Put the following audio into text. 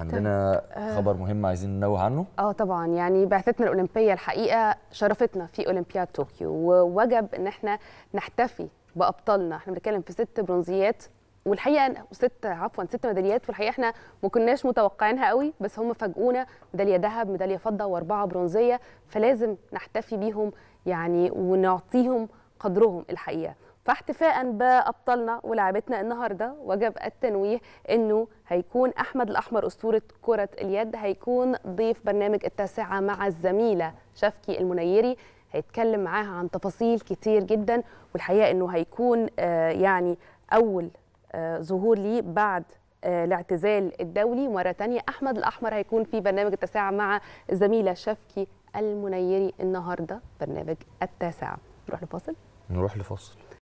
طيب، عندنا طيب. خبر مهم عايزين ننوه عنه اه طبعا يعني بعثتنا الاولمبيه الحقيقه شرفتنا في اولمبياد طوكيو ووجب ان احنا نحتفي بابطالنا احنا بنتكلم في ست برونزيات والحقيقه ست عفوا ست ميداليات والحقيقه احنا ما كناش متوقعينها قوي بس هم فاجئونا ميداليه ذهب ميداليه فضه واربعه برونزيه فلازم نحتفي بيهم يعني ونعطيهم قدرهم الحقيقه فاحتفاء بابطالنا ولاعبتنا النهارده وجب التنويه انه هيكون احمد الاحمر اسطوره كره اليد هيكون ضيف برنامج التاسعه مع الزميله شفكي المنيري هيتكلم معاها عن تفاصيل كتير جدا والحقيقه انه هيكون آه يعني اول آه ظهور ليه بعد آه، الاعتزال الدولي مرة تانية أحمد الأحمر هيكون في برنامج التاسعة مع الزميلة شفكي المنيري النهاردة برنامج التاسعة نروح لفاصل؟ نروح لفاصل